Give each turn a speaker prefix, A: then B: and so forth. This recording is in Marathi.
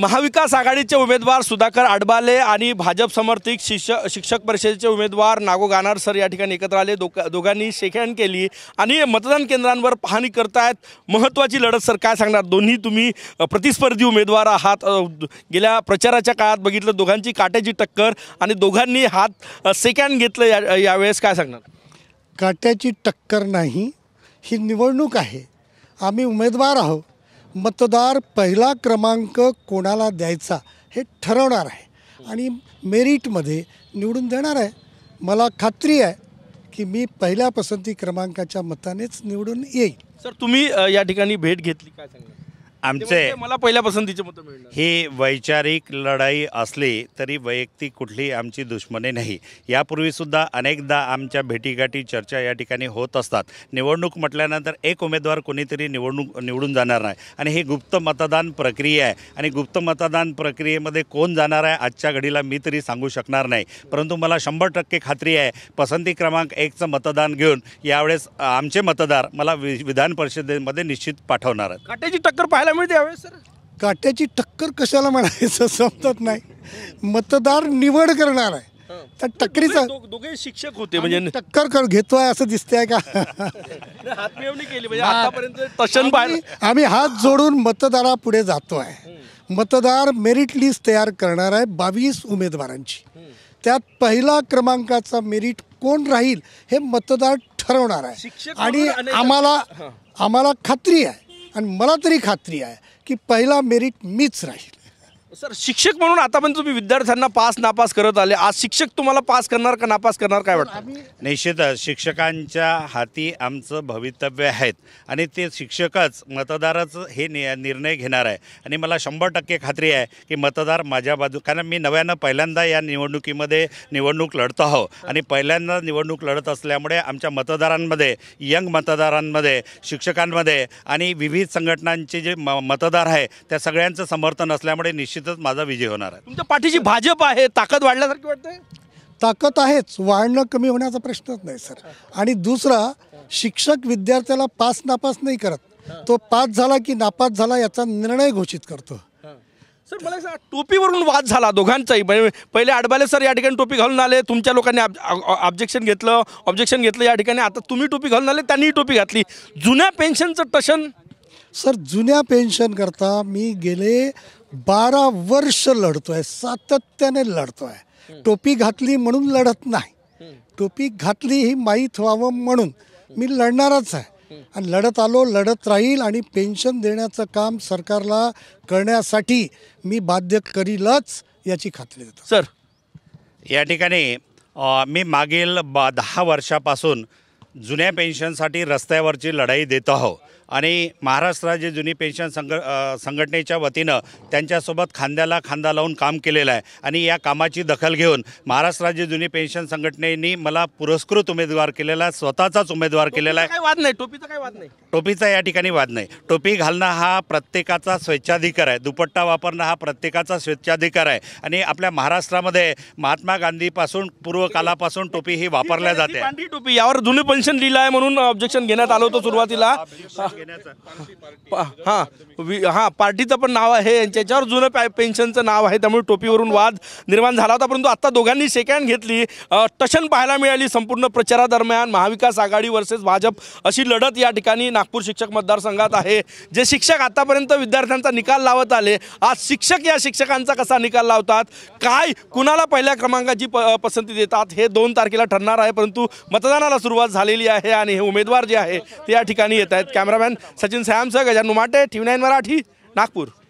A: महाविकास आघाडीचे उमेदवार सुधाकर आडबाले आणि भाजप समर्थित शिष्य शिक्षक परिषदेचे उमेदवार नागो गाणार सर या ठिकाणी एकत्र आले दोघा दोघांनी शेखण केली आणि मतदान केंद्रांवर पाहणी करतायत महत्त्वाची लढत सर काय सांगणार दोन्ही तुम्ही प्रतिस्पर्धी उमेदवार आहात गेल्या प्रचाराच्या काळात बघितलं दोघांची काट्याची टक्कर आणि दोघांनी हात सेकॅन घेतलं या यावेळेस काय सांगणार
B: काट्याची टक्कर नाही ही निवडणूक आहे आम्ही उमेदवार आहोत मतदार पहिला क्रमांक कोणाला द्यायचा हे ठरवणार आहे आणि मेरिटमध्ये निवडून देणार आहे मला खात्री आहे की मी पहिल्या पसंती क्रमांकाच्या मतानेच निवडून येईल
A: सर तुम्ही या ठिकाणी भेट घेतली काय सांगा आमचे मला पहिल्या पसंतीचे मत मिळणार
C: ही वैचारिक लढाई असली तरी वैयक्तिक कुठली आमची दुश्मनी नाही यापूर्वीसुद्धा अनेकदा आमच्या भेटीगाठी चर्चा या ठिकाणी होत असतात निवडणूक म्हटल्यानंतर एक उमेदवार कोणीतरी निवडणूक निवडून जाणार नाही आणि ही गुप्त मतदान प्रक्रिया आहे आणि गुप्त मतदान प्रक्रियेमध्ये कोण जाणार आहे आजच्या घडीला मी तरी सांगू शकणार नाही परंतु मला शंभर टक्के खात्री आहे पसंती क्रमांक एकचं मतदान घेऊन यावेळेस आमचे मतदार मला विधान परिषदेमध्ये निश्चित पाठवणार आहेत
B: काट्याची टक्कर पाहिजे मिळते यावेळेस सर काट्याची टक्कर कशाला म्हणायचं समजत नाही मतदार निवड करणार आहे त्या टक्करीचा
A: दोघे शिक्षक होते म्हणजे टक्कर
B: कर घेतोय असं दिसतंय का
A: केली म्हणजे आतापर्यंत
B: आम्ही हात जोडून पुढे जातो आहे मतदार मेरिट लिस्ट तयार करणार आहे बावीस उमेदवारांची त्यात पहिला क्रमांकाचा मेरिट कोण राहील हे मतदार ठरवणार आहे आणि आम्हाला आम्हाला खात्री आहे आणि मला तरी खात्री आहे की पहिला मेरिट मीच राहील
A: सर शिक्षक म्हणून आतापर्यंत तुम्ही विद्यार्थ्यांना पास नापास करत आले आज शिक्षक तुम्हाला पास करणार का नापास करणार काय वाटतं
C: निश्चितच शिक्षकांच्या हाती आमचं भवितव्य आहेत आणि ते शिक्षकच मतदाराचं हे नि निर्णय घेणार आहे आणि मला शंभर टक्के खात्री आहे की मतदार माझ्या बाजू कारण मी नव्यानं पहिल्यांदा या निवडणुकीमध्ये निवडणूक लढत आहो आणि पहिल्यांदा निवडणूक लढत असल्यामुळे आमच्या मतदारांमध्ये यंग मतदारांमध्ये शिक्षकांमध्ये आणि विविध संघटनांचे जे मतदार आहे त्या सगळ्यांचं समर्थन असल्यामुळे निश्चित निश्चितच माझा विजय होणार आहे तुमच्या पाठीची भाजप आहे ताकद वाढल्यासारखी
B: वाटतंय ताकद आहेच वाढणं कमी होण्याचा प्रश्नच नाही सर आणि दुसरा शिक्षक विद्यार्थ्याला पास नापास नाही करत तो पास झाला की नापास झाला याचा निर्णय घोषित करतो
A: सर मला सांग टोपीवरून वाद झाला दोघांचाही पहिले आडबाले सर या ठिकाणी टोपी घालून आले तुमच्या लोकांनी ऑब्जेक्शन घेतलं ऑब्जेक्शन घेतलं या ठिकाणी आता तुम्ही टोपी घालून आले त्यांनीही टोपी घातली जुन्या पेन्शनचं टशन
B: सर जुन्या पेन्शनकरता मी गेले बारा वर्ष लढतो आहे सातत्याने लढतो आहे टोपी घातली म्हणून लढत नाही टोपी घातली ही माहीत व्हावं म्हणून मी लढणारच आहे आणि लढत आलो लढत राहील आणि पेन्शन देण्याचं काम सरकारला करण्यासाठी मी बाध्य करीलच याची खात्री देतो सर
C: या ठिकाणी मी मागील दहा वर्षापासून जुन्या पेन्शनसाठी रस्त्यावरची लढाई देत आहो आणि महाराष्ट्र राज्य जुनी पेन्शन संघ संघटनेच्या वतीनं त्यांच्यासोबत खांद्याला खांदा लावून काम केलेलं आहे आणि या कामाची दखल घेऊन महाराष्ट्र राज्य जुनी पेन्शन संघटनेनी मला पुरस्कृत उमेदवार केलेला स्वतःचाच उमेदवार केलेला आहे वाद नाही
A: टोपीचा काही वाद नाही
C: टोपीचा या ठिकाणी वाद नाही टोपी घालणं हा प्रत्येकाचा स्वेच्छाधिकार आहे दुपट्टा वापरणं हा प्रत्येकाचा स्वेच्छाधिकार आहे आणि आपल्या महाराष्ट्रामध्ये महात्मा गांधीपासून पूर्वकालापासून
A: टोपी ही वापरल्या जाते टोपी यावर जुनी पेन्शन ऑब्जेक्शन लिहिलं आहे म्हणून ऑब्जेक्शन घेण्यात आलं होतं सुरुवातीला हां हां पार्टीचं पण नाव आहे यांच्यावर जुनं पॅ पेन्शनचं नाव आहे त्यामुळे टोपीवरून वाद निर्माण झाला होता परंतु आत्ता दोघांनी सेकंड घेतली टशन पाहायला मिळाली संपूर्ण प्रचारादरम्यान महाविकास आघाडी वर्सेस भाजप अशी लढत या ठिकाणी नागपूर शिक्षक मतदारसंघात आहे जे शिक्षक आतापर्यंत विद्यार्थ्यांचा निकाल लावत आले आज शिक्षक या शिक्षकांचा कसा निकाल लावतात काय कुणाला पहिल्या क्रमांकाची प पसंती देतात हे दोन तारखेला ठरणार आहे परंतु मतदानाला सुरुवात झाली आलेली आहे आणि हे उमेदवार जे आहे ते या ठिकाणी येत आहेत कॅमेरामॅन सचिन सॅमसह गजानू माटे नाईन मराठी नागपूर